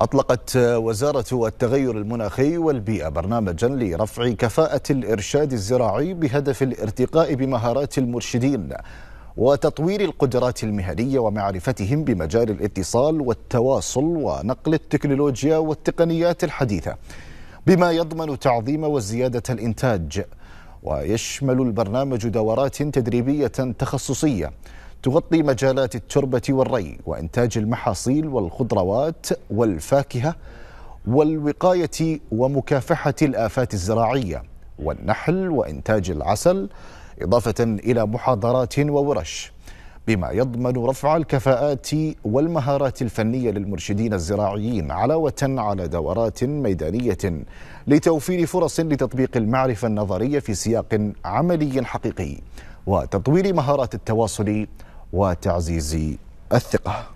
أطلقت وزارة التغير المناخي والبيئة برنامجا لرفع كفاءة الإرشاد الزراعي بهدف الارتقاء بمهارات المرشدين وتطوير القدرات المهنية ومعرفتهم بمجال الاتصال والتواصل ونقل التكنولوجيا والتقنيات الحديثة بما يضمن تعظيم وزيادة الإنتاج ويشمل البرنامج دورات تدريبية تخصصية تغطي مجالات التربة والري وإنتاج المحاصيل والخضروات والفاكهة والوقاية ومكافحة الآفات الزراعية والنحل وإنتاج العسل إضافة إلى محاضرات وورش بما يضمن رفع الكفاءات والمهارات الفنية للمرشدين الزراعيين علاوة على دورات ميدانية لتوفير فرص لتطبيق المعرفة النظرية في سياق عملي حقيقي وتطوير مهارات التواصل وتعزيز الثقه